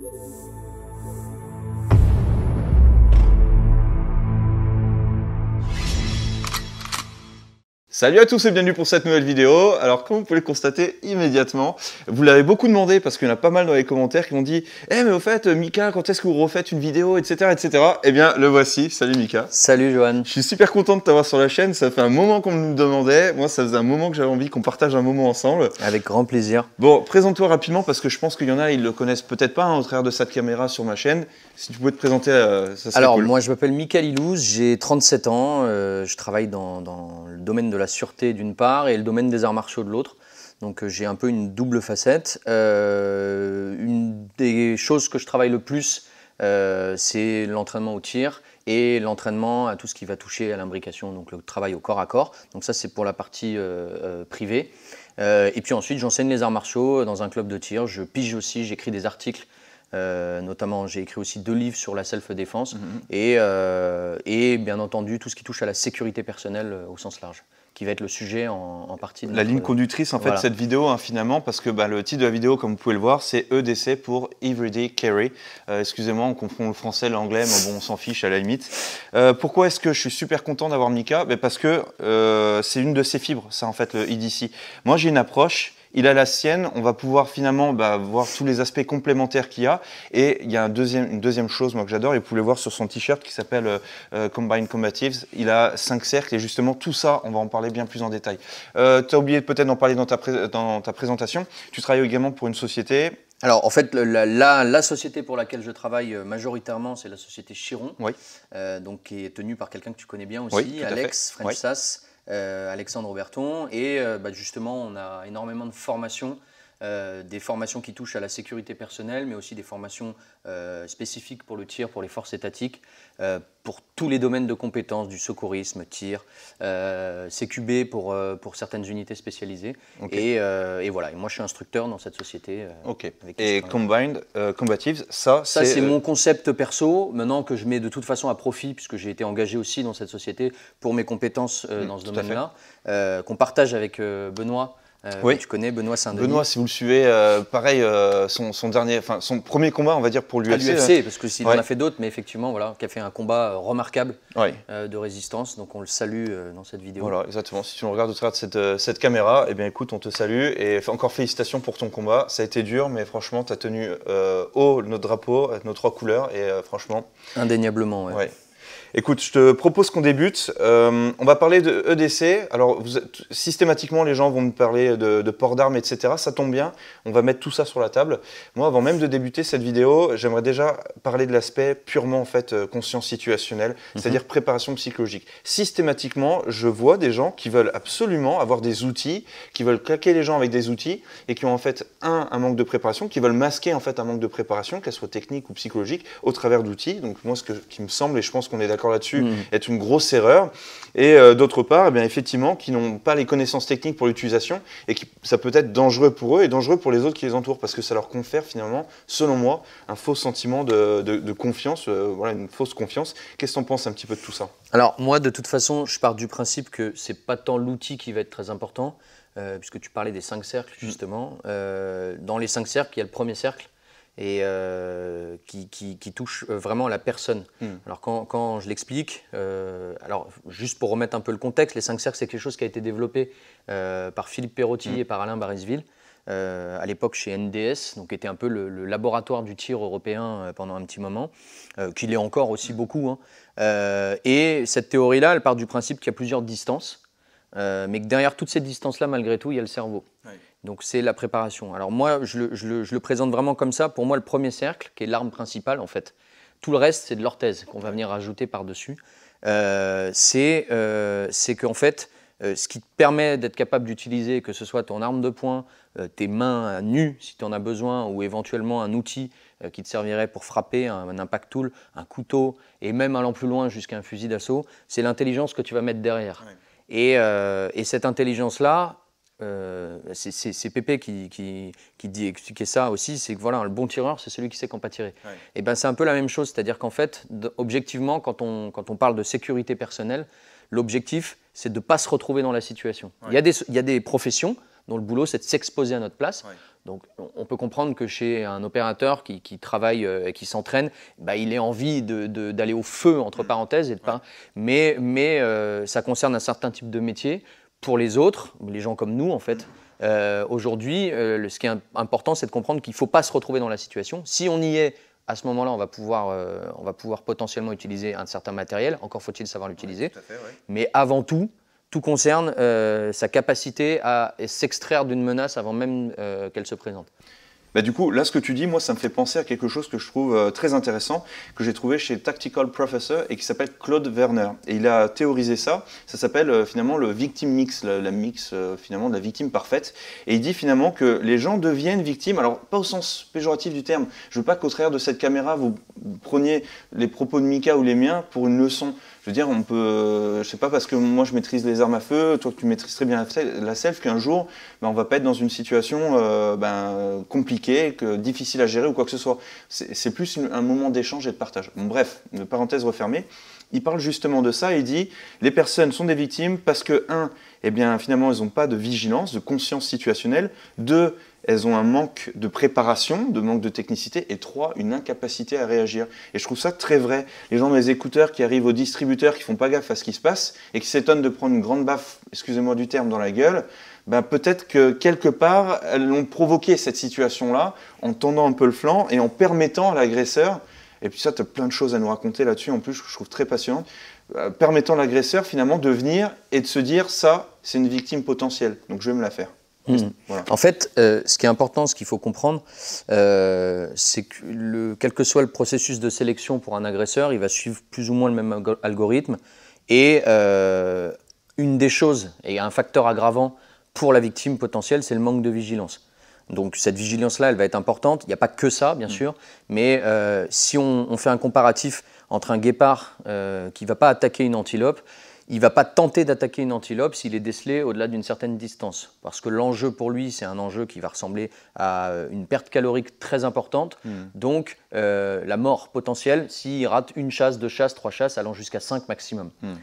Yes. Salut à tous et bienvenue pour cette nouvelle vidéo. Alors comme vous pouvez le constater immédiatement, vous l'avez beaucoup demandé parce qu'il y en a pas mal dans les commentaires qui m'ont dit Eh mais au fait Mika, quand est-ce que vous refaites une vidéo, etc. etc. Eh bien le voici, salut Mika. Salut Johan. Je suis super content de t'avoir sur la chaîne, ça fait un moment qu'on me demandait, moi ça faisait un moment que j'avais envie qu'on partage un moment ensemble. Avec grand plaisir. Bon, présente-toi rapidement parce que je pense qu'il y en a, ils le connaissent peut-être pas hein, au travers de cette caméra sur ma chaîne. Si tu pouvais te présenter, euh, ça serait Alors moi je m'appelle Mika Lilouz, j'ai 37 ans, euh, je travaille dans, dans le domaine de la sûreté d'une part et le domaine des arts martiaux de l'autre. Donc euh, j'ai un peu une double facette. Euh, une des choses que je travaille le plus, euh, c'est l'entraînement au tir et l'entraînement à tout ce qui va toucher à l'imbrication, donc le travail au corps à corps. Donc ça c'est pour la partie privée. et puis ensuite j'enseigne les arts martiaux dans un club de tir. Je pige aussi, j'écris des articles. notamment, j'ai écrit aussi deux livres sur la self-défense mhm. et bien entendu tout ce qui touche à la sécurité personnelle au sens large qui va être le sujet en, partie. la ligne conductrice en fait cette vidéo hein, finalement parce que bah, le titre de la vidéo comme vous pouvez le voir c'est EDC pour Everyday Carry. Euh, excusez-moi on confond le français l'anglais mais bon on s'en fiche à la limite. Euh, pourquoi est-ce que je suis super content d'avoir Mika ben, Parce que euh, c'est une de ses fibres ça en fait le EDC. Moi j'ai une approche il a la sienne, on va pouvoir finalement bah, voir tous les aspects complémentaires qu'il y a. Et il y a un deuxième, une deuxième chose moi, que j'adore, et vous pouvez le voir sur son t-shirt qui s'appelle euh, euh, Combine Combatives, il a cinq cercles, et justement tout ça, on va en parler bien plus en détail. Euh, tu as oublié peut-être d'en parler dans ta, dans ta présentation, tu travailles également pour une société, alors en fait, la, société pour laquelle je travaille majoritairement, c'est la société Chiron, oui. donc qui est tenue par quelqu'un que tu connais bien aussi, oui, Alex French euh, Alexandre Auberton. Et euh, bah, justement, on a énormément de formations euh, des formations qui touchent à la sécurité personnelle, mais aussi des formations euh, spécifiques pour le tir, pour les forces étatiques, euh, pour tous les domaines de compétences, du secourisme, tir, CQB pour, pour certaines unités spécialisées. Et, voilà, moi je suis instructeur dans cette société. ok, et Combined Combatives, ça Ça c'est mon concept perso, maintenant que je mets de toute façon à profit, puisque j'ai été engagé aussi dans cette société pour mes compétences mm, dans ce domaine-là, qu'on partage avec Benoît. Euh, oui. Tu connais Benoît Saint-Denis. Benoît, si vous le suivez, euh, pareil, euh, son, dernier, son premier combat, on va dire pour l'UFC. Ah, hein. parce que en a fait d'autres, mais effectivement, voilà, qui a fait un combat remarquable de résistance. Donc on le salue dans cette vidéo. Voilà, exactement. Si tu le regardes au travers de cette, caméra, eh bien écoute, on te salue et encore félicitations pour ton combat. Ça a été dur, mais franchement, tu as tenu haut notre drapeau, nos trois couleurs, et franchement. Indéniablement, oui. Écoute, je te propose qu'on débute. Euh, on va parler de EDC. Alors, systématiquement, les gens vont me parler de, port d'armes, etc. Ça tombe bien. On va mettre tout ça sur la table. Moi, avant même de débuter cette vidéo, j'aimerais déjà parler de l'aspect purement en fait euh, conscience situationnelle, mhm. c'est-à-dire préparation psychologique. Systématiquement, je vois des gens qui veulent absolument avoir des outils, qui veulent claquer les gens avec des outils et qui ont en fait un un manque de préparation, qui veulent masquer en fait un manque de préparation, qu'elle soit technique ou psychologique, au travers d'outils. Donc moi, ce qui me semble et je pense qu'on est là-dessus, hmm. est une grosse erreur. Et euh, d'autre part, eh bien, effectivement, qui n'ont pas les connaissances techniques pour l'utilisation et qui ça peut être dangereux pour eux et dangereux pour les autres qui les entourent parce que ça leur confère finalement, selon moi, un faux sentiment de, confiance, euh, voilà, une fausse confiance. Qu'est-ce que tu en penses un petit peu de tout ça Alors moi, de toute façon, je pars du principe que c'est pas tant l'outil qui va être très important, euh, puisque tu parlais des cinq cercles hmm. justement. dans les cinq cercles, il y a le premier cercle et euh, qui, touche euh, vraiment la personne. Hmm. Alors quand, je l'explique, euh, alors juste pour remettre un peu le contexte, les 5 cercles, c'est quelque chose qui a été développé par Philippe Perrotti hmm. et par Alain Barisville. à l'époque chez NDS, donc était un peu le, laboratoire du tir européen pendant un petit moment, qu'il est encore aussi hmm. beaucoup. Hein. et cette théorie-là, elle part du principe qu'il y a plusieurs distances, mais que derrière toutes ces distances-là, malgré tout, il y a le cerveau. Donc c'est la préparation. Alors moi, je le, présente vraiment comme ça. Pour moi, le premier cercle, qui est l'arme principale en fait, tout le reste, c'est de l'orthèse qu'on va venir ajouter par-dessus. Euh, euh, c'est qu'en fait, euh, ce qui te permet d'être capable d'utiliser, que ce soit ton arme de poing, tes mains nues si tu en as besoin, ou éventuellement un outil qui te servirait pour frapper, un, impact tool, un couteau, et même allant plus loin jusqu'à un fusil d'assaut, c'est l'intelligence que tu vas mettre derrière. et cette intelligence-là, euh, c'est Pépé qui, qui, qui, dit expliquer ça aussi, c'est que voilà, le bon tireur, c'est celui qui sait quand pas tirer. Et ben c'est un peu la même chose, c'est-à-dire qu'en fait, objectivement, quand on, quand on parle de sécurité personnelle, l'objectif, c'est de ne pas se retrouver dans la situation. Il, y a des, professions dont le boulot, c'est de s'exposer à notre place. Donc, on peut comprendre que chez un opérateur qui, travaille euh, et qui s'entraîne, bah, il ait envie d'aller au feu, entre mm. parenthèses, et pas. Mais, mais euh, ça concerne un certain type de métier pour les autres, les gens comme nous en fait. Euh, aujourd'hui, euh, ce qui est important, c'est de comprendre qu'il ne faut pas se retrouver dans la situation. Si on y est, à ce moment-là, on, va pouvoir, euh, on va pouvoir potentiellement utiliser un certain matériel. Encore faut-il savoir l'utiliser. Mais avant tout, tout concerne sa capacité à s'extraire d'une menace avant même qu'elle se présente. Bah, du coup, là, ce que tu dis, moi, ça me fait penser à quelque chose que je trouve euh, très intéressant, que j'ai trouvé chez Tactical Professor et qui s'appelle Claude Werner. Et il a théorisé ça. Ça s'appelle euh, finalement le victim mix, la, mix euh, finalement de la victime parfaite. Et il dit finalement que les gens deviennent victimes. Alors, pas au sens péjoratif du terme. Je veux pas qu'au travers de cette caméra, vous preniez les propos de Mika ou les miens pour une leçon veux dire, on peut, euh, je sais pas, parce que moi je maîtrise les armes à feu, toi tu maîtrises très bien la self, qu'un jour, ben, on va pas être dans une situation euh, ben, compliquée, que, difficile à gérer ou quoi que ce soit. C'est plus un moment d'échange et de partage. Bon, bref, une parenthèse refermée. Il parle justement de ça, il dit les personnes sont des victimes parce que, un, eh bien, finalement, elles n'ont pas de vigilance, de conscience situationnelle, deux, elles ont un manque de préparation, de manque de technicité, et trois, une incapacité à réagir. Et je trouve ça très vrai. Les gens dans les écouteurs qui arrivent aux distributeurs, qui font pas gaffe à ce qui se passe, et qui s'étonnent de prendre une grande baffe, excusez-moi du terme, dans la gueule, bah, peut-être que quelque part, elles ont provoqué cette situation-là en tendant un peu le flanc et en permettant à l'agresseur, et puis ça, tu as plein de choses à nous raconter là-dessus, en plus, je trouve très passionnant, euh, permettant à l'agresseur finalement de venir et de se dire, ça, c'est une victime potentielle, donc je vais me la faire. Mm. En fait, euh, ce qui est important, ce qu'il faut comprendre, euh, c'est que quel que soit le processus de sélection pour un agresseur, il va suivre plus ou moins le même algorithme. Et euh, une des choses, et un facteur aggravant pour la victime potentielle, c'est le manque de vigilance. Donc cette vigilance-là, elle va être importante. Il n'y a pas que ça, bien mm. sûr, mais si on, on, fait un comparatif entre un guépard qui ne va pas attaquer une antilope il ne va pas tenter d'attaquer une antilope s'il est décelé au-delà d'une certaine distance. Parce que l'enjeu pour lui, c'est un enjeu qui va ressembler à une perte calorique très importante. Hmm. Donc, euh, la mort potentielle s'il rate une chasse, deux chasses, trois chasses, allant jusqu'à cinq maximum. Hmm.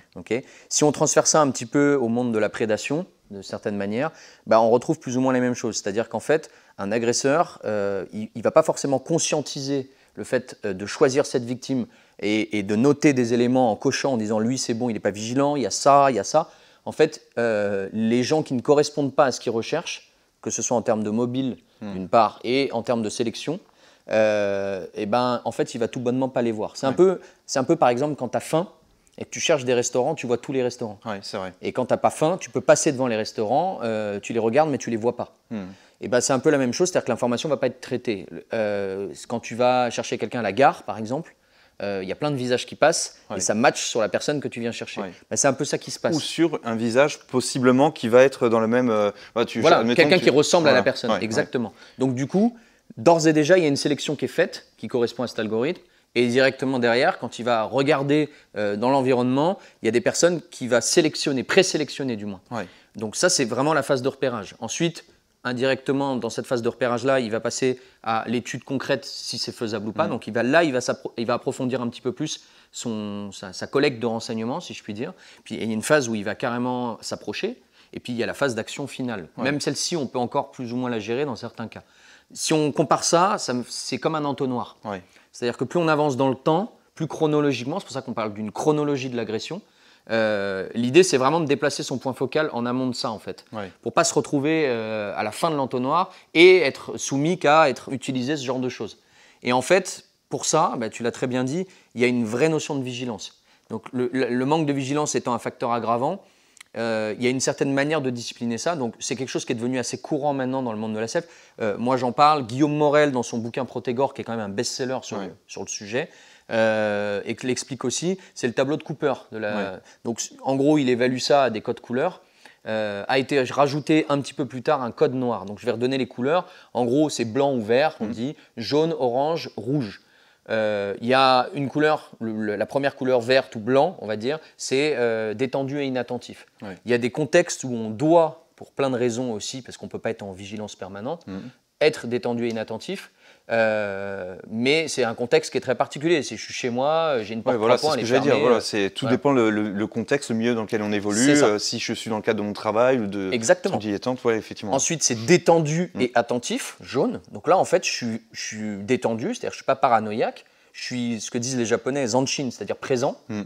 si on transfère ça un petit peu au monde de la prédation, de certaines manières, bah, on retrouve plus ou moins les mêmes choses. C'est-à-dire qu'en fait, un agresseur, euh, il ne va pas forcément conscientiser le fait euh, de choisir cette victime et, de noter des éléments en cochant, en disant lui c'est bon, il n'est pas vigilant, il y a ça, il y a ça. En fait, euh, les gens qui ne correspondent pas à ce qu'ils recherchent, que ce soit en termes de mobile hmm. d'une part et en termes de sélection, et euh, eh ben en fait il va tout bonnement pas les voir. C'est un peu, c'est un peu par exemple quand tu as faim et que tu cherches des restaurants, tu vois tous les restaurants. Ouais, c'est vrai. Et quand n'as pas faim, tu peux passer devant les restaurants, euh, tu les regardes mais tu les vois pas. Hmm. Et eh ben c'est un peu la même chose, c'est-à-dire que l'information va pas être traitée. quand tu vas chercher quelqu'un à la gare par exemple, euh, il y a plein de visages qui passent et ça match sur la personne que tu viens chercher. Bah, c'est un peu ça qui se passe. Ou sur un visage possiblement qui va être dans le même. Euh, voilà, quelqu'un qui ressemble à la personne, exactement. Donc du coup, d'ores et déjà, il y a une sélection qui est faite qui correspond à cet algorithme. Et directement derrière, quand il va regarder euh, dans l'environnement, il y a des personnes qui va sélectionner, présélectionner du moins. Donc ça, c'est vraiment la phase de repérage. Ensuite, indirectement dans cette phase de repérage là, il va passer à l'étude concrète si c'est faisable ou pas. Mm. Donc il va là, il va, il va approfondir un petit peu plus sa, collecte de renseignements, si je puis dire. Puis il y a une phase où il va carrément s'approcher. Et puis il y a la phase d'action finale. Même celle-ci, on peut encore plus ou moins la gérer dans certains cas. Si on compare ça, c'est comme un entonnoir. C'est-à-dire que plus on avance dans le temps, plus chronologiquement, c'est pour ça qu'on parle d'une chronologie de l'agression, euh, l'idée, c'est vraiment de déplacer son point focal en amont de ça, en fait, pour pas se retrouver euh, à la fin de l'entonnoir et être soumis qu'à être utilisé ce genre de choses. Et en fait, pour ça, bah, tu l'as très bien dit, il y a une vraie notion de vigilance. Donc le, manque de vigilance étant un facteur aggravant, euh, il y a une certaine manière de discipliner ça. Donc, c'est quelque chose qui est devenu assez courant maintenant dans le monde de la CEP. moi, j'en parle. Guillaume Morel, dans son bouquin Protégor, qui est quand même un best-seller sur, le sujet, euh, et que l'explique aussi, c'est le tableau de Cooper. De Donc en gros, il évalue ça à des codes couleurs. Euh, a été rajouté un petit peu plus tard un code noir. Donc je vais redonner les couleurs. En gros, c'est blanc ou vert, on mm. dit jaune, orange, rouge. Euh, il y a une couleur, la première couleur verte ou blanc, on va dire, c'est détendu et inattentif. Il y a des contextes où on doit, pour plein de raisons aussi, parce qu'on ne peut pas être en vigilance permanente, mm. être détendu et inattentif. Euh, mais c'est un contexte qui est très particulier. Si je suis chez moi, euh, j'ai une porte ouais, voilà, c'est ce que dire. tout dépend le, contexte, le milieu dans lequel on évolue. Euh, si je suis dans le cadre de mon travail ou de Exactement. Détente, effectivement. Ensuite, c'est détendu mm. et attentif, jaune. Donc là, en fait, je suis, je suis détendu, c'est-à-dire je ne suis pas paranoïaque. Je suis ce que disent les Japonais, zanshin, c'est-à-dire présent. Mm.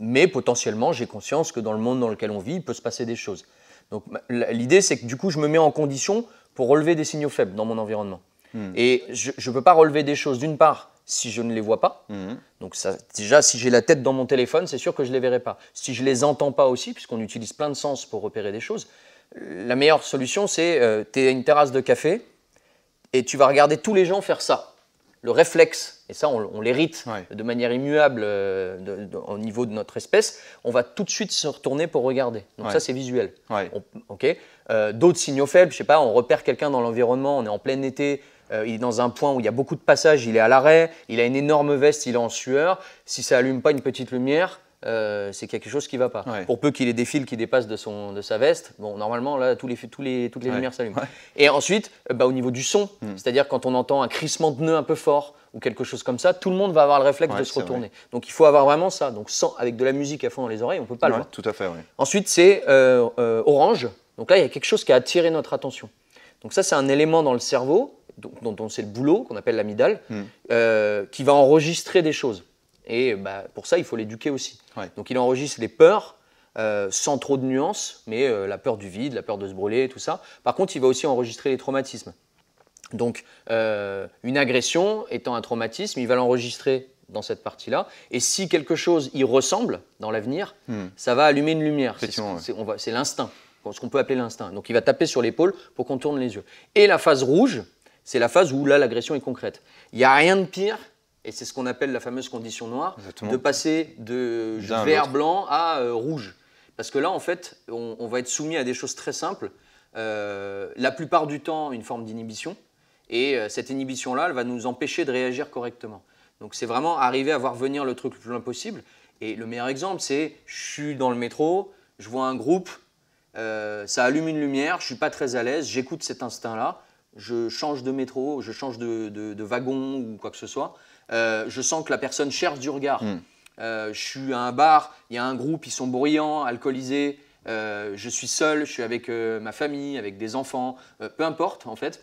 mais potentiellement, j'ai conscience que dans le monde dans lequel on vit, il peut se passer des choses. Donc l'idée, c'est que du coup, je me mets en condition pour relever des signaux faibles dans mon environnement. Hmm. Et je ne peux pas relever des choses, d'une part, si je ne les vois pas. Hmm. Donc ça, déjà, si j'ai la tête dans mon téléphone, c'est sûr que je ne les verrai pas. Si je les entends pas aussi, puisqu'on utilise plein de sens pour repérer des choses, la meilleure solution, c'est que euh, tu es à une terrasse de café et tu vas regarder tous les gens faire ça. Le réflexe, et ça on, l'hérite de manière immuable euh, au niveau de notre espèce, on va tout de suite se retourner pour regarder. Donc ça c'est visuel. Ok euh, d'autres signaux faibles, je sais pas, on repère quelqu'un dans l'environnement, on est en plein été, euh, il est dans un point où il y a beaucoup de passages, il est à l'arrêt, il a une énorme veste, il est en sueur. Si ça allume pas une petite lumière, euh, c'est quelque chose qui va pas. Pour peu qu'il ait des fils qui dépassent de, son, de sa veste, bon, normalement, là, tous les, tous les, toutes les lumières s'allument. Et ensuite, bah, au niveau du son, hmm. c'est-à-dire quand on entend un crissement de nœud un peu fort ou quelque chose comme ça, tout le monde va avoir le réflexe de se retourner. Donc il faut avoir vraiment ça. Donc sans, avec de la musique à fond dans les oreilles, on ne peut pas le voir. Tout à fait, Ensuite, c'est orange. Donc là, il y a quelque chose qui a attiré notre attention. Donc ça, c'est un élément dans le cerveau, dont, c'est le boulot, qu'on appelle l'amidale, hmm. euh, qui va enregistrer des choses. Et bah, pour ça, il faut l'éduquer aussi. Donc il enregistre les peurs, euh, sans trop de nuances, mais euh, la peur du vide, la peur de se brûler, tout ça. Par contre, il va aussi enregistrer les traumatismes. Donc une agression étant un traumatisme, il va l'enregistrer dans cette partie-là. Et si quelque chose y ressemble dans l'avenir, hmm. ça va allumer une lumière. C'est l'instinct ce qu'on peut appeler l'instinct. Donc il va taper sur l'épaule pour qu'on tourne les yeux. Et la phase rouge, c'est la phase où là l'agression est concrète. Il n'y a rien de pire, et c'est ce qu'on appelle la fameuse condition noire, de passer de vert blanc à euh, rouge. Parce que là, en fait, on, va être soumis à des choses très simples. Euh, la plupart du temps, une forme d'inhibition. Et euh, cette inhibition-là, elle va nous empêcher de réagir correctement. Donc c'est vraiment arriver à voir venir le truc le plus loin possible. Et le meilleur exemple, c'est je suis dans le métro, je vois un groupe, euh, ça allume une lumière, je suis pas très à l'aise, j'écoute cet instinct-là, je change de métro, je change de, wagon ou quoi que ce soit. Euh, je sens que la personne cherche du regard. Hmm. Euh, je suis à un bar, il y a un groupe, ils sont bruyants, alcoolisés. je suis seul, je suis avec ma famille, avec des enfants, peu importe en fait.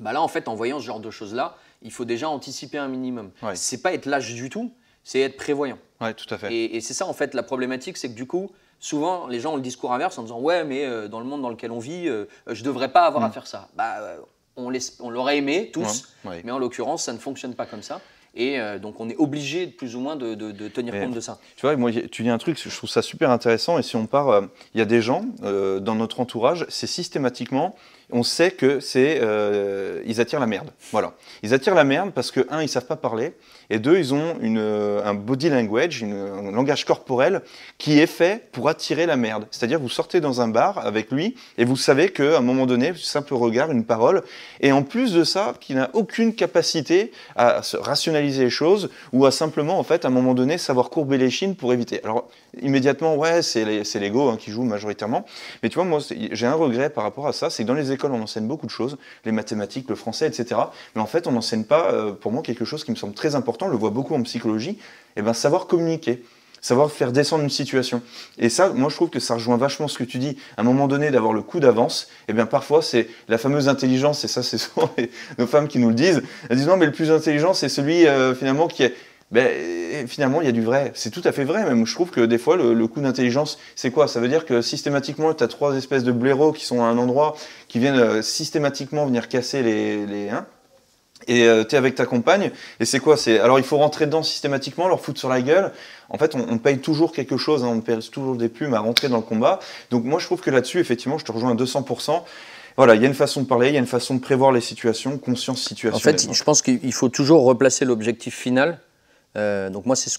Bah là, en fait, en voyant ce genre de choses-là, il faut déjà anticiper un minimum. C'est pas être lâche du tout, c'est être prévoyant. Ouais, tout à fait. et c'est ça en fait la problématique, c'est que du coup, souvent les gens ont le discours inverse en disant ouais mais euh, dans le monde dans lequel on vit, euh, je devrais pas avoir à mm. faire ça. Bah, euh, on, l'aurait aimé tous, mais en l'occurrence ça ne fonctionne pas comme ça. Et donc, on est obligé plus ou moins de, tenir compte de ça. Tu vois, moi, tu dis un truc, je trouve ça super intéressant. Et si on part, il y a des gens dans notre entourage, c'est systématiquement, on sait que c'est euh, ils attirent la merde. Voilà, ils attirent la merde parce que un, ils savent pas parler, et deux, ils ont euh, un body language, un langage corporel qui est fait pour attirer la merde. C'est-à-dire, vous sortez dans un bar avec lui et vous savez qu'à un moment donné, un simple regard, une parole, et en plus de ça, qu'il n'a aucune capacité à se rationaliser les choses ou à simplement, en fait, à un moment donné, savoir courber les chines pour éviter immédiatement, ouais, c'est l'ego hein, qui joue majoritairement. Mais tu vois, moi, j'ai un regret par rapport à ça, c'est que dans les écoles, on enseigne beaucoup de choses, les mathématiques, le français, etc. Mais en fait, on n'enseigne pas, euh, pour moi, quelque chose qui me semble très important, on le voit beaucoup en psychologie, et eh ben savoir communiquer savoir faire descendre une situation. Et ça, moi, je trouve que ça rejoint vachement ce que tu dis. À un moment donné, d'avoir le coup d'avance, et eh bien, parfois, c'est la fameuse intelligence, et ça, c'est souvent nos femmes qui nous le disent. Elles disent non, mais le plus intelligent, c'est celui, euh, finalement, qui est, ben, finalement, il y a du vrai. C'est tout à fait vrai, même. Je trouve que des fois, le, coup d'intelligence, c'est quoi Ça veut dire que systématiquement, tu as trois espèces de blaireaux qui sont à un endroit, qui viennent euh, systématiquement venir casser les. les hein et euh, tu es avec ta compagne, et c'est quoi alors il faut rentrer dedans systématiquement, leur foutre sur la gueule. En fait, on, paye toujours quelque chose, hein. on perd toujours des plumes à rentrer dans le combat. Donc moi, je trouve que là-dessus, effectivement, je te rejoins à 200%. Voilà, il y a une façon de parler, il y a une façon de prévoir les situations, conscience situationnelle. En fait, je pense qu'il faut toujours replacer l'objectif final euh, donc moi, c'est ce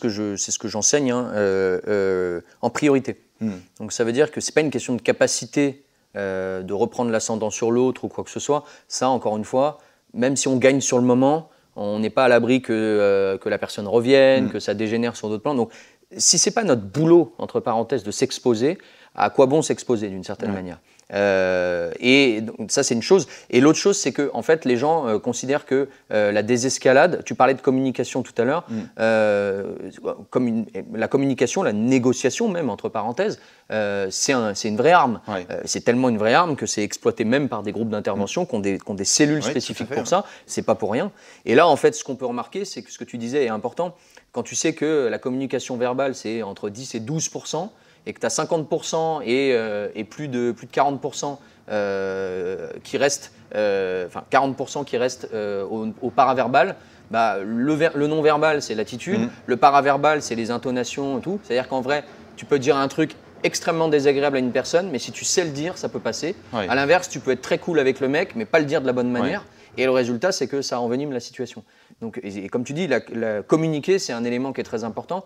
que j'enseigne hein, euh, euh, en priorité. Hmm. Donc ça veut dire que ce n'est pas une question de capacité de reprendre l'ascendant sur l'autre ou quoi que ce soit. Ça, encore une fois, même si on gagne sur le moment, on n'est pas à l'abri que, la personne revienne, hmm. que ça dégénère sur d'autres plans. Donc si c'est pas notre boulot entre parenthèses de s'exposer, à quoi bon s'exposer d'une certaine hmm. manière euh, et donc, ça, c'est une chose. Et l'autre chose, c'est que en fait, les gens euh, considèrent que euh, la désescalade. Tu parlais de communication tout à l'heure, mm. comme la communication, la négociation même entre parenthèses, c'est une vraie arme. c'est tellement une vraie arme que c'est exploité même par des groupes d'intervention qui, ont des, cellules spécifiques pour ça. C'est pas pour rien. Et là, en fait, ce qu'on peut remarquer, c'est que ce que tu disais est important. Quand tu sais que la communication verbale, c'est entre 10 et 12 et que tu as 50% et, plus, de, plus de 40% euh, qui restent, 40% euh, qui restent euh, au, paraverbal, bah, le, non-verbal c'est l'attitude, mm-hmm. le paraverbal c'est les intonations et tout. C'est-à-dire qu'en vrai, tu peux dire un truc extrêmement désagréable à une personne, mais si tu sais le dire, ça peut passer. À l'inverse, tu peux être très cool avec le mec, mais pas le dire de la bonne manière. Et le résultat, c'est que ça envenime la situation. Donc, et, comme tu dis, communiquer, c'est un élément qui est très important.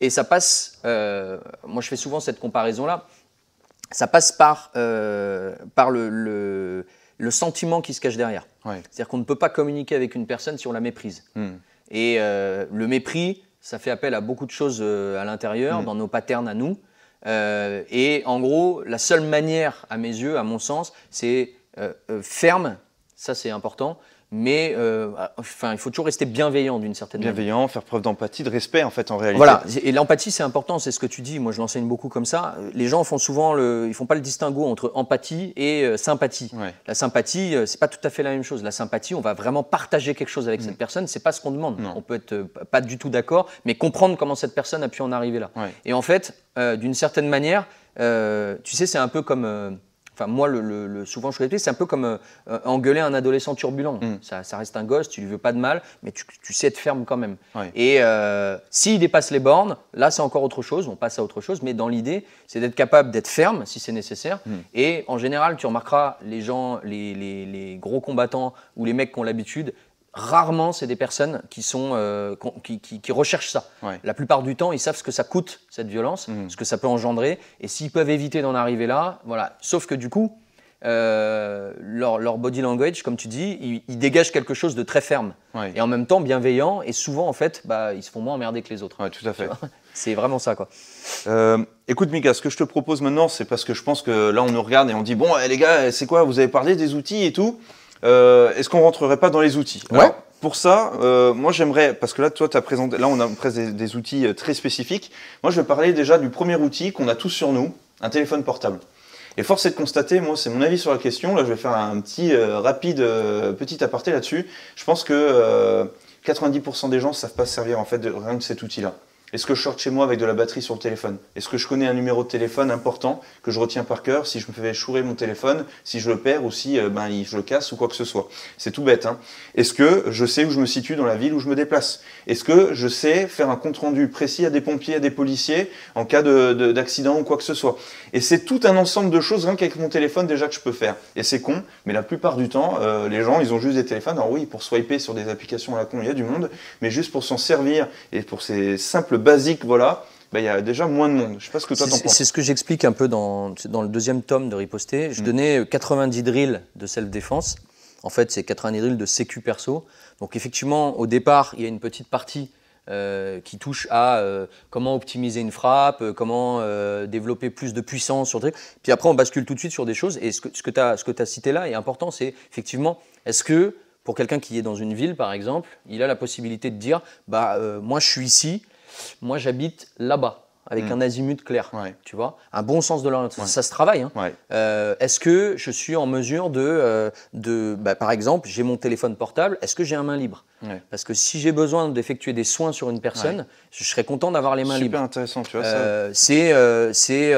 Et ça passe, euh, moi je fais souvent cette comparaison-là, ça passe par, euh, le, sentiment qui se cache derrière. C'est-à-dire qu'on ne peut pas communiquer avec une personne si on la méprise. Hmm. Et euh, le mépris, ça fait appel à beaucoup de choses à l'intérieur, hmm. dans nos patterns à nous. et en gros, la seule manière, à mes yeux, à mon sens, c'est ferme, ça c'est important, mais euh, ah, enfin, il faut toujours rester bienveillant d'une certaine manière. Bienveillant, faire preuve d'empathie, de respect en fait en réalité. Voilà, et l'empathie c'est important, c'est ce que tu dis. Moi, je l'enseigne beaucoup comme ça. Les gens font souvent le, ils font pas le distinguo entre empathie et euh, sympathie. La sympathie, euh, c'est pas tout à fait la même chose. La sympathie, on va vraiment partager quelque chose avec cette mm. personne. C'est pas ce qu'on demande. On peut être pas du tout d'accord, mais comprendre comment cette personne a pu en arriver là. Et en fait, d'une certaine manière, tu sais, c'est un peu comme Enfin, moi, le, le, souvent, je c'est un peu comme euh, euh, engueuler un adolescent turbulent. Mm. Ça, reste un gosse, tu lui veux pas de mal, mais tu, sais être ferme quand même. Et euh, s'il dépasse les bornes, là, c'est encore autre chose, on passe à autre chose. Mais dans l'idée, c'est d'être capable d'être ferme si c'est nécessaire. Mm. Et en général, tu remarqueras les gens, les gros combattants ou les mecs qui ont l'habitude, rarement, c'est des personnes qui, sont, euh, qui, recherchent ça. La plupart du temps, ils savent ce que ça coûte, cette violence, mhm. ce que ça peut engendrer. Et s'ils peuvent éviter d'en arriver là, voilà. Sauf que du coup, euh, leur, body language, comme tu dis, ils, ils dégagent quelque chose de très ferme et en même temps bienveillant. Et souvent, en fait, bah, ils se font moins emmerder que les autres. Ouais, tout à fait. C'est vraiment ça, quoi. Euh, écoute, Mika, ce que je te propose maintenant, c'est parce que je pense que là, on nous regarde et on dit bon, eh, les gars, eh, c'est quoi Vous avez parlé des outils et tout euh, est-ce qu'on rentrerait pas dans les outils pour ça, euh, moi j'aimerais, parce que là, toi, as présenté, là on a des, des outils euh, très spécifiques. Moi, je vais parler déjà du premier outil qu'on a tous sur nous, un téléphone portable. Et force est de constater, moi, c'est mon avis sur la question. Là, je vais faire un petit rapide petit aparté là-dessus. Je pense que 90% des gens ne savent pas servir en fait de, rien de cet outil-là. Est-ce que je sors chez moi avec de la batterie sur le téléphone Est-ce que je connais un numéro de téléphone important que je retiens par cœur si je me fais chourer mon téléphone, si je le perds ou si euh, ben, je le casse ou quoi que ce soit C'est tout bête. Hein. Est-ce que je sais où je me situe dans la ville où je me déplace Est-ce que je sais faire un compte-rendu précis à des pompiers, à des policiers en cas d'accident ou quoi que ce soit Et c'est tout un ensemble de choses rien qu'avec mon téléphone déjà que je peux faire. Et c'est con, mais la plupart du temps, euh, les gens, ils ont juste des téléphones. Alors oui, pour swiper sur des applications à la con, il y a du monde, mais juste pour s'en servir et pour ces simples basique, voilà, ben, il y a déjà moins de monde. Je sais pas ce que toi t'en penses. C'est ce que j'explique un peu dans, le deuxième tome de Riposté. Je mm. donnais 90 euh, drills de self-défense. En fait, c'est 90 drills de sécu perso. Donc effectivement, au départ, il y a une petite partie euh, qui touche à euh, comment optimiser une frappe, comment développer plus de puissance sur Puis après, on bascule tout de suite sur des choses. Et ce que, ce que tu as, cité là est important, c'est effectivement, est-ce que pour quelqu'un qui est dans une ville, par exemple, il a la possibilité de dire, bah, moi je suis ici, moi, j'habite là-bas avec hmm. un azimut clair, tu vois, un bon sens de l'orientation. Ça se travaille. Hein. Euh, est-ce que je suis en mesure de, euh, bah, par exemple, j'ai mon téléphone portable, est-ce que j'ai un main libre Parce que si j'ai besoin d'effectuer des soins sur une personne, je serais content d'avoir les mains libres. Super intéressant, tu vois. Euh, c'est,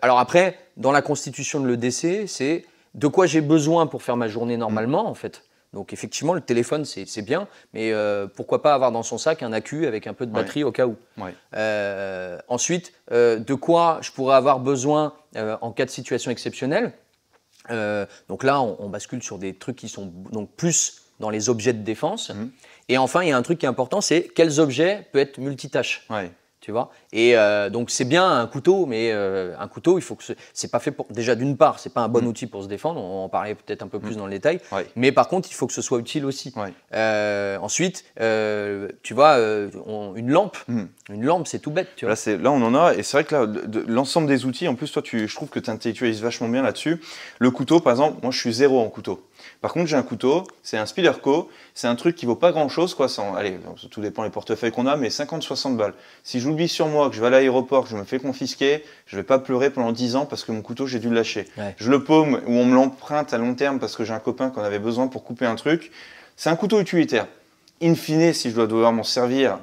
alors après, dans la constitution de l'EDC, c'est de quoi j'ai besoin pour faire ma journée normalement, en fait. Donc effectivement, le téléphone, c'est bien, mais euh, pourquoi pas avoir dans son sac un accu avec un peu de batterie au cas où. Euh, ensuite, euh, de quoi je pourrais avoir besoin en cas de situation exceptionnelle Donc là, on, bascule sur des trucs qui sont donc plus dans les objets de défense. Mmh. Et enfin, il y a un truc qui est important, c'est quels objets peuvent être multitâches tu vois. Et euh, donc c'est bien un couteau, mais euh, un couteau, il faut que c'est pas fait pour. Déjà d'une part, c'est pas un bon mm. outil pour se défendre. On en parlait peut-être un peu plus mm. dans le détail. Mais par contre, il faut que ce soit utile aussi. Euh, ensuite, tu vois, une lampe, mm. une lampe, c'est tout bête. Tu vois. Là, c'est là on en a, et c'est vrai que là, l'ensemble des outils, en plus toi, tu, je trouve que tu intellectualises vachement bien là-dessus. Le couteau, par exemple, moi, je suis zéro en couteau. Par contre, j'ai un couteau, c'est un Spyderco, c'est un truc qui vaut pas grand chose, quoi. allez, tout dépend les portefeuilles qu'on a, mais 50-60 balles. Si je l'oublie sur moi, que je vais à l'aéroport, que je me fais confisquer, je vais pas pleurer pendant 10 ans parce que mon couteau, j'ai dû le lâcher. Je le paume ou on me l'emprunte à long terme parce que j'ai un copain qu'on avait besoin pour couper un truc. C'est un couteau utilitaire. In fine, si je dois devoir m'en servir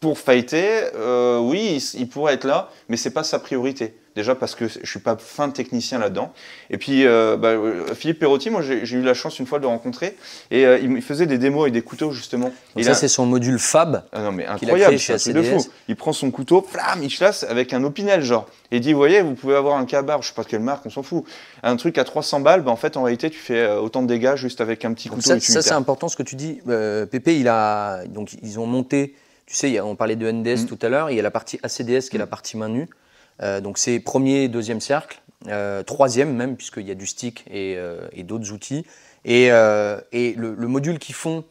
pour fighter, euh, oui, il, il pourrait être là, mais c'est pas sa priorité. Déjà parce que je suis pas fin technicien là-dedans. Et puis euh, bah, euh, Philippe Perotti, moi j'ai eu la chance une fois de le rencontrer et euh, il faisait des démos avec des couteaux justement. et ça c'est son module Fab. Ah non mais incroyable, c'est de fou. Il prend son couteau, flam, il chasse avec un Opinel genre. Et il dit, vous voyez, vous pouvez avoir un cabar, je sais pas quelle marque, on s'en fout. Un truc à 300 balles, bah, en fait en réalité tu fais autant de dégâts juste avec un petit couteau. Ça, ça c'est important ce que tu dis. Euh, Pépé, il a donc ils ont monté. Tu sais, on parlait de NDS mm. tout à l'heure, il y a la partie ACDS qui est la mm. partie main nue. Euh, donc c'est premier, deuxième cercle, euh, troisième même, puisqu'il y a du stick et, euh, d'autres outils. Et, le, module qui font,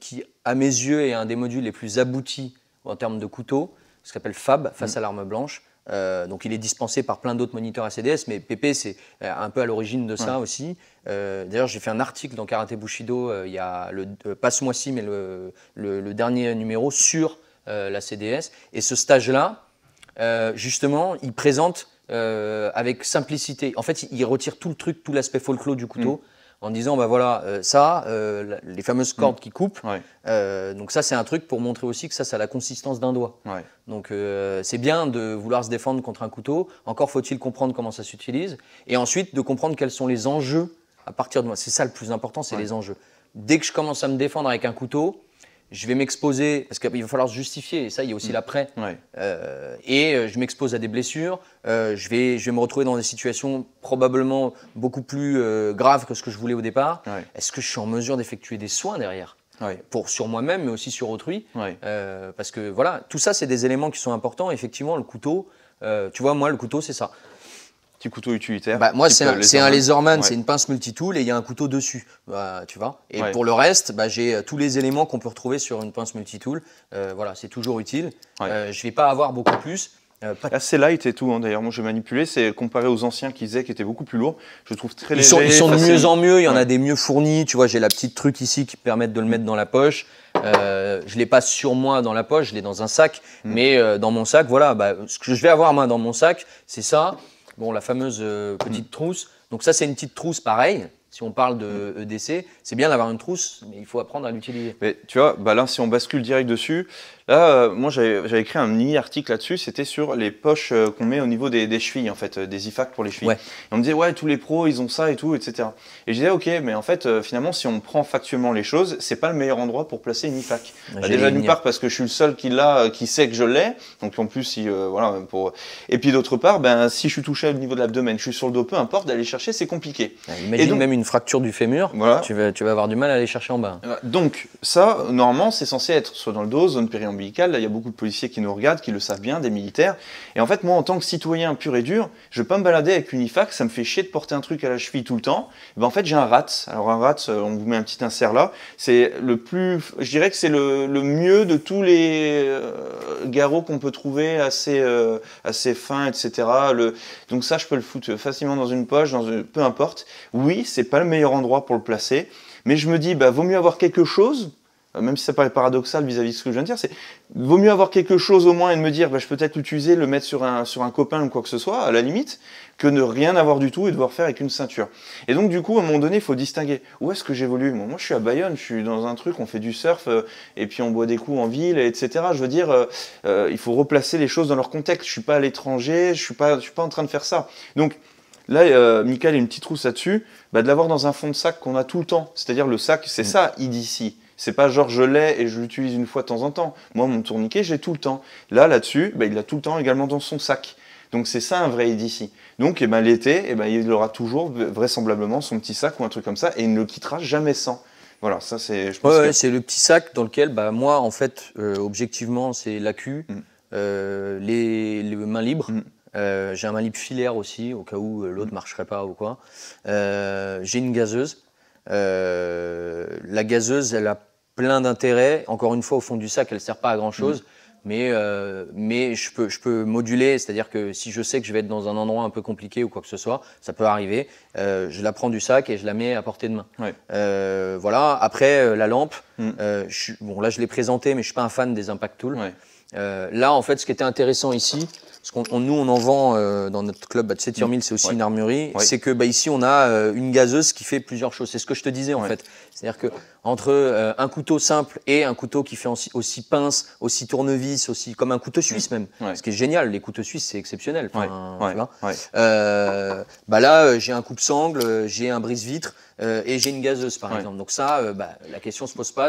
qui à mes yeux est un des modules les plus aboutis en termes de couteau, ce appelle FAB, face mm. à l'arme blanche. donc il est dispensé par plein d'autres moniteurs ACDS, mais PP c'est un peu à l'origine de ça aussi. D'ailleurs j'ai fait un article dans Karate Bushido, il y a le, pas ce mois-ci, mais le, dernier numéro sur la CDS. Et ce stage-là, euh, justement, il présente euh, avec simplicité. En fait, il retire tout le truc, tout l'aspect folklore du couteau. Mm. En disant, bah voilà, euh, ça, les fameuses cordes mm. qui coupent. donc, ça, c'est un truc pour montrer aussi que ça, ça a la consistance d'un doigt. Donc, c'est bien de vouloir se défendre contre un couteau. Encore faut-il comprendre comment ça s'utilise. Et ensuite, de comprendre quels sont les enjeux à partir de moi. C'est ça le plus important, c'est les enjeux. Dès que je commence à me défendre avec un couteau, je vais m'exposer, parce qu'il va falloir se justifier, et ça, il y a aussi mm. l'après. Euh, et euh, je m'expose à des blessures, euh, je, vais, je vais me retrouver dans des situations probablement beaucoup plus graves que ce que je voulais au départ. Est-ce que je suis en mesure d'effectuer des soins derrière pour sur moi-même, mais aussi sur autrui Parce que voilà, tout ça, c'est des éléments qui sont importants. Effectivement, le couteau, tu vois, moi, le couteau, c'est ça petit couteau utilitaire. Bah, moi, c'est un, euh, un, laserman, c'est une pince multi-tool et il y a un couteau dessus, bah, tu vois. Et pour le reste, bah, j'ai euh, tous les éléments qu'on peut retrouver sur une pince multi-tool. Euh, voilà, c'est toujours utile. Je ne je vais pas avoir beaucoup plus. Euh, Assez light et tout, hein. d'ailleurs, moi j'ai manipulé, c'est comparé aux anciens qu'ils qui étaient beaucoup plus lourds, je trouve très léger. Ils sont, de mieux en mieux, il y en a des mieux fournis, tu vois, j'ai la petite truc ici qui permet de le mettre dans la poche, Je je l'ai pas sur moi dans la poche, je l'ai dans un sac, hmm. mais dans mon sac, voilà, ce que je vais avoir moi dans mon sac, c'est ça, Bon, la fameuse euh, petite mm. trousse. Donc ça, c'est une petite trousse pareille. Si on parle de mm. EDC, euh, c'est bien d'avoir une trousse, mais il faut apprendre à l'utiliser. Mais tu vois, bah là, si on bascule direct dessus, Là, euh, moi, j'avais écrit un mini article là-dessus. C'était sur les poches euh, qu'on met au niveau des, chevilles, en fait, euh, des IFAC pour les chevilles. Et on me disait, ouais, tous les pros, ils ont ça et tout, etc. Et je disais, ok, mais en fait, finalement, si on prend factuellement les choses, c'est pas le meilleur endroit pour placer une IFAC. Bah, déjà, d'une part, parce que je suis le seul qui l'a, qui sait que je l'ai. Donc, en plus, si, voilà, pour. Et puis, d'autre part, ben, si je suis touché au niveau de l'abdomen, je suis sur le dos, peu importe, d'aller chercher, c'est compliqué. Ah, imagine et même une fracture du fémur, voilà. tu, vas, tu vas avoir du mal à aller chercher en bas. Donc, ça, normalement, c'est censé être soit dans le dos, zone périon il y a beaucoup de policiers qui nous regardent, qui le savent bien, des militaires. Et en fait, moi, en tant que citoyen pur et dur, je vais pas me balader avec une ça me fait chier de porter un truc à la cheville tout le temps. Eh ben, en fait, j'ai un RAT. Alors, un RAT, euh, on vous met un petit insert là. C'est le plus, je dirais que c'est le, mieux de tous les euh, garrots qu'on peut trouver assez, euh, assez fins, etc. donc ça, je peux le foutre facilement dans une poche, dans une... peu importe. Oui, c'est pas le meilleur endroit pour le placer. Mais je me dis, bah, vaut mieux avoir quelque chose euh, même si ça paraît paradoxal vis-à-vis de ce que je viens de dire, c'est vaut mieux avoir quelque chose au moins et de me dire, bah, je peux peut-être l'utiliser, le mettre sur un, sur un copain ou quoi que ce soit, à la limite, que ne rien avoir du tout et devoir faire avec une ceinture. Et donc, du coup, à un moment donné, il faut distinguer. Où est-ce que j'évolue moi, je suis à Bayonne, je suis dans un truc, on fait du surf, euh, et puis on boit des coups en ville, etc. Je veux dire, euh, il faut replacer les choses dans leur contexte. Je suis pas à l'étranger, je suis pas, je suis pas en train de faire ça. Donc, Là, il Michael a une petite trousse là-dessus, bah, de l'avoir dans un fond de sac qu'on a tout le temps. C'est-à-dire le sac, c'est mm. ça, IDC. C'est pas genre je l'ai et je l'utilise une fois de temps en temps. Moi, mon tourniquet, j'ai tout le temps. Là, là-dessus, bah, il l'a tout le temps également dans son sac. Donc c'est ça un vrai EDC. Donc et eh ben, l'été, eh ben, il aura toujours vraisemblablement son petit sac ou un truc comme ça et il ne le quittera jamais sans. Voilà, ça c'est. Je c'est le petit sac dans lequel bah, moi en fait euh, objectivement c'est la mm. euh, les, mains libres. Mm. Euh, j'ai un main libre filaire aussi, au cas où l'autre ne mm. marcherait pas ou quoi. j'ai une gazeuse. Euh, la gazeuse, elle a plein d'intérêts. Encore une fois, au fond du sac, elle ne sert pas à grand-chose. Mm. Mais, euh, mais je, peux, je peux moduler, c'est-à-dire que si je sais que je vais être dans un endroit un peu compliqué ou quoi que ce soit, ça peut arriver, euh, je la prends du sac et je la mets à portée de main. voilà, après, la lampe, mm. je, bon là je l'ai présentée, mais je suis pas un fan des impact tools. Euh, là, en fait, ce qui était intéressant ici, parce qu'on nous on en vend euh, dans notre club bah, de c'est aussi une armurerie c'est que bah ici on a euh, une gazeuse qui fait plusieurs choses c'est ce que je te disais en fait c'est-à-dire que entre euh, un couteau simple et un couteau qui fait aussi, pince aussi tournevis aussi comme un couteau suisse mm. même ce qui est génial les couteaux suisses c'est exceptionnel bah, là j'ai un coupe-sangle j'ai un brise-vitre et j'ai une gazeuse par exemple donc ça bah, la question se pose pas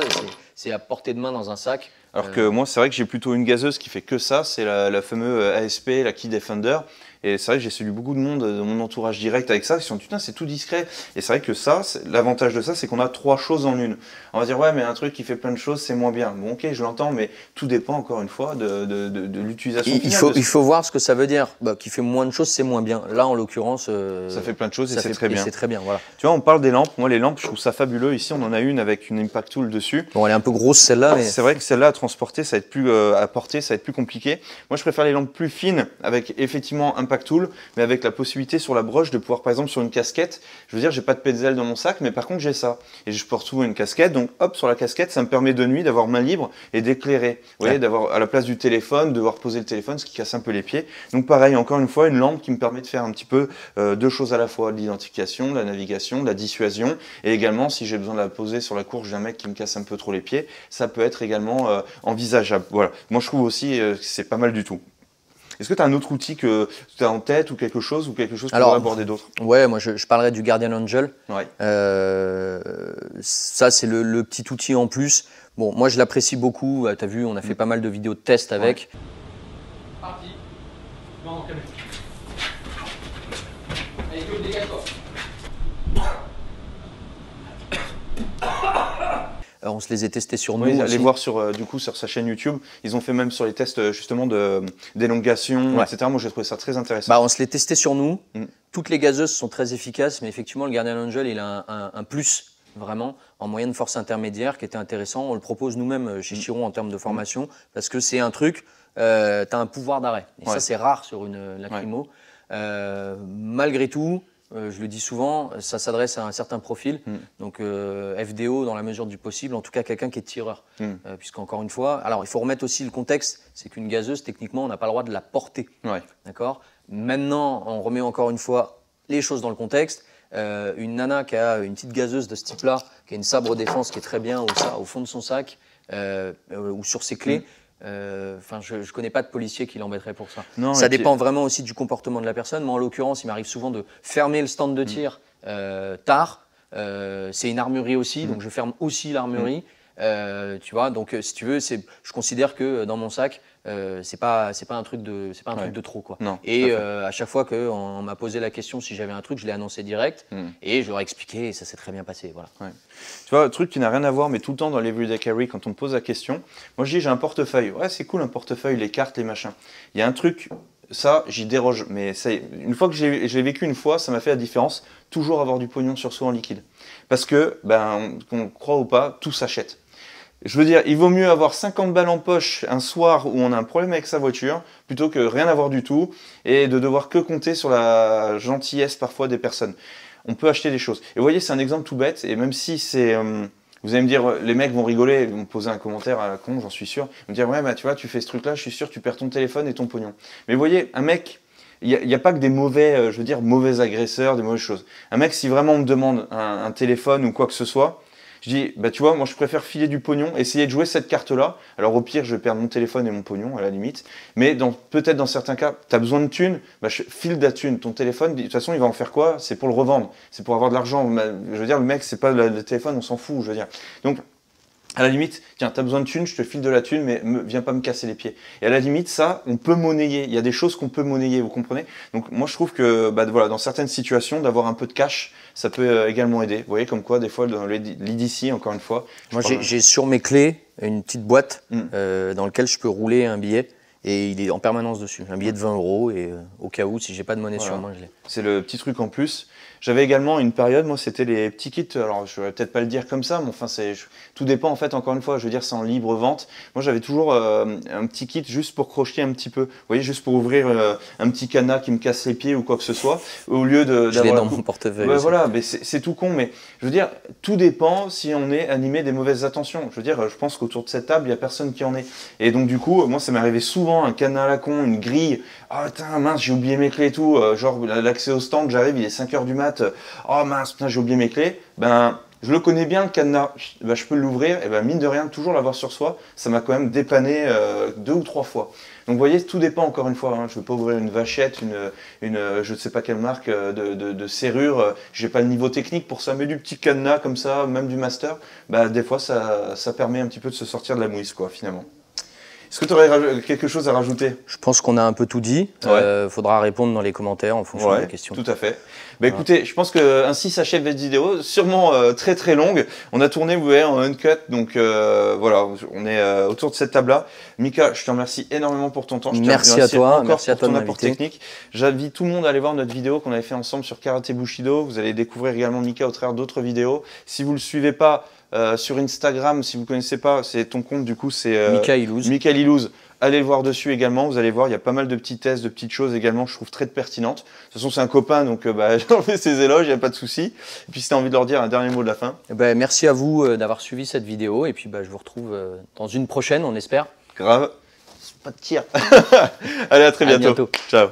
c'est à portée de main dans un sac alors euh. que moi, c'est vrai que j'ai plutôt une gazeuse qui fait que ça, c'est la, la fameuse ASP, la Key Defender, et c'est vrai que j'ai salué beaucoup de monde dans mon entourage direct avec ça, qui sont putain, c'est tout discret. Et c'est vrai que ça, l'avantage de ça, c'est qu'on a trois choses en une. On va dire, ouais, mais un truc qui fait plein de choses, c'est moins bien. Bon, ok, je l'entends, mais tout dépend encore une fois de, de, l'utilisation. Il, faut, il faut voir ce que ça veut dire. Bah, qui fait moins de choses, c'est moins bien. Là, en l'occurrence. Euh, ça fait plein de choses et c'est très bien. C'est très bien, voilà. Tu vois, on parle des lampes. Moi, les lampes, je trouve ça fabuleux. Ici, on en a une avec une Impact Tool dessus. Bon, elle est un peu grosse celle-là. Ah, mais... C'est vrai que celle-là à transporter, ça va être plus euh, à porter, ça va être plus compliqué. Moi, je préfère les lampes plus fines avec effectivement Impact Tool, mais avec la possibilité sur la broche de pouvoir, par exemple, sur une casquette, je veux dire, j'ai pas de pédale dans mon sac, mais par contre, j'ai ça. Et je porte souvent une casquette, donc hop, sur la casquette, ça me permet de nuit d'avoir main libre et d'éclairer. Vous voyez, d'avoir à la place du téléphone, devoir poser le téléphone, ce qui casse un peu les pieds. Donc, pareil, encore une fois, une lampe qui me permet de faire un petit peu euh, deux choses à la fois, l'identification, la navigation, la dissuasion, et également, si j'ai besoin de la poser sur la courge d'un mec qui me casse un peu trop les pieds, ça peut être également euh, envisageable. Voilà. Moi, je trouve aussi, euh, que c'est pas mal du tout. Est-ce que tu as un autre outil que tu as en tête ou quelque chose ou quelque chose que tu Alors, aborder d'autres Ouais, moi je, parlerai du Guardian Angel. Euh, ça, c'est le, petit outil en plus. Bon, moi je l'apprécie beaucoup. Euh, tu as vu, on a fait mm. pas mal de vidéos de test avec. on se les a testés sur nous. Allez voir sur, euh, du coup, sur sa chaîne YouTube. Ils ont fait même sur les tests euh, justement euh, d'élongation, etc. Moi, j'ai trouvé ça très intéressant. Bah, on se les testait sur nous. Mm. Toutes les gazeuses sont très efficaces, mais effectivement, le Guardian Angel, il a un, plus vraiment en moyenne force intermédiaire qui était intéressant. On le propose nous-mêmes chez mm. Chiron en termes de mm. formation parce que c'est un truc, tu as un pouvoir d'arrêt. Et ça, c'est rare sur une lacrymo. malgré tout, euh, je le dis souvent, ça s'adresse à un certain profil. Hmm. Donc euh, FDO dans la mesure du possible, en tout cas quelqu'un qui est tireur. Hmm. Euh, puisqu'encore une fois, alors il faut remettre aussi le contexte, c'est qu'une gazeuse, techniquement, on n'a pas le droit de la porter. Maintenant, on remet encore une fois les choses dans le contexte. une nana qui a une petite gazeuse de ce type-là, qui a une sabre défense qui est très bien au, fond de son sac ou sur ses clés. Hmm. Euh, enfin, je ne connais pas de policier qui l'embêterait pour ça. ça dépend vraiment aussi du comportement de la personne. Moi, en l'occurrence, il m'arrive souvent de fermer le stand de mm. tir euh, tard. Euh, c'est une armurerie aussi, mm. donc je ferme aussi l'armurerie. Mm. Euh, tu vois, donc euh, si tu veux, c'est, je considère que euh, dans mon sac, c'est pas c'est pas un truc de pas un de trop quoi. et à, chaque fois qu'on on, m'a posé la question si j'avais un truc, je l'ai annoncé direct hmm. et je leur ai expliqué et ça s'est très bien passé voilà. Tu vois, un truc qui n'a rien à voir mais tout le temps dans de Carry quand on me pose la question, moi je dis j'ai un portefeuille. Ouais, c'est cool un portefeuille, les cartes, les machins. Il y a un truc ça, j'y déroge, mais une fois que j'ai vécu une fois, ça m'a fait la différence. Toujours avoir du pognon sur soi en liquide, parce que ben, qu'on croit ou pas, tout s'achète. Je veux dire, il vaut mieux avoir 50 balles en poche un soir où on a un problème avec sa voiture plutôt que rien avoir du tout et de devoir que compter sur la gentillesse parfois des personnes. On peut acheter des choses. Et vous voyez, c'est un exemple tout bête et même si c'est. Euh, vous allez me dire, euh, les mecs vont rigoler, vont me poser un commentaire à la con, j'en suis sûr. Ils vont me dire, ouais, bah tu vois, tu fais ce truc-là, je suis sûr, tu perds ton téléphone et ton pognon. Mais vous voyez, un mec il n'y a, pas que des mauvais, euh, je veux dire, mauvais agresseurs, des mauvaises choses. Un mec, si vraiment on me demande un téléphone ou quoi que ce soit, je dis, bah tu vois, moi je préfère filer du pognon, essayer de jouer cette carte-là. Alors au pire, je vais perdre mon téléphone et mon pognon, à la limite. Mais peut-être dans certains cas, tu as besoin de thunes, bah, je file de thune. Ton téléphone, de toute façon, il va en faire quoi C'est pour le revendre, c'est pour avoir de l'argent. Je veux dire, le mec, c'est pas le téléphone, on s'en fout, je veux dire. Donc à la limite, tiens, t'as besoin de thunes, je te file de la thune, mais me, viens pas me casser les pieds. Et à la limite, ça, on peut monnayer. Il y a des choses qu'on peut monnayer, vous comprenez Donc moi, je trouve que, bah, voilà, dans certaines situations, d'avoir un peu de cash, ça peut euh, également aider. Vous voyez, comme quoi, des fois, dans l'IDC, encore une fois. Moi, j'ai sur mes clés une petite boîte hmm. euh, dans laquelle je peux rouler un billet et il est en permanence dessus. Un billet de 20 euros et euh, au cas où, si j'ai pas de monnaie sur moi, je l'ai. C'est le petit truc en plus. J'avais également une période, moi, c'était les petits kits. Alors, je vais peut-être pas le dire comme ça, mais enfin, c'est tout dépend en fait. Encore une fois, je veux dire, c'est en libre vente. Moi, j'avais toujours euh, un petit kit juste pour crocheter un petit peu. Vous voyez, juste pour ouvrir euh, un petit canard qui me casse les pieds ou quoi que ce soit, au lieu de. Je l'ai dans mon portefeuille. voilà, mais c'est tout con, mais je veux dire, tout dépend si on est animé des mauvaises attentions. Je veux dire, je pense qu'autour de cette table, il y a personne qui en est. Et donc, du coup, moi, ça m'est arrivé souvent un canard à la con, une grille. Ah, mince, j'ai oublié mes clés et tout. Euh, genre, l'accès au stand, j'arrive, il est 5 h du matin oh mince, j'ai oublié mes clés, ben je le connais bien le cadenas, ben, je peux l'ouvrir, et ben mine de rien, toujours l'avoir sur soi, ça m'a quand même dépanné euh, deux ou trois fois. Donc vous voyez, tout dépend encore une fois, hein. je ne veux pas ouvrir une vachette, une, euh, je ne sais pas quelle marque euh, de, serrure je serrure, pas le niveau technique pour ça, mais du petit cadenas comme ça, même du master, ben, des fois ça, permet un petit peu de se sortir de la mouise quoi finalement. Est-ce que tu aurais quelque chose à rajouter Je pense qu'on a un peu tout dit. Il euh, faudra répondre dans les commentaires en fonction la des questions. Tout à fait. Bah, écoutez, je pense que ainsi s'achève cette vidéo, sûrement euh, très très longue. On a tourné, vous voyez, en uncut, donc euh, voilà, on est autour de cette table-là. Mika, je te remercie énormément pour ton temps. merci, à toi, encore merci à toi, pour ton apport technique. J'invite tout le monde à aller voir notre vidéo qu'on avait fait ensemble sur Karate Bushido. Vous allez découvrir également Mika au travers d'autres vidéos. Si vous le suivez pas, euh, sur Instagram, si vous ne connaissez pas, c'est ton compte du coup, c'est euh, Michael Ilouz. Allez le voir dessus également, vous allez voir, il y a pas mal de petits tests, de petites choses également, je trouve très pertinentes. De toute façon, c'est un copain, donc euh, bah, j'en fais ses éloges, il n'y a pas de souci. Et puis si tu envie de leur dire un dernier mot de la fin. Eh ben, merci à vous euh, d'avoir suivi cette vidéo, et puis bah, je vous retrouve dans une prochaine, on espère. Grave, pas de tir. allez, à très bientôt. Ciao.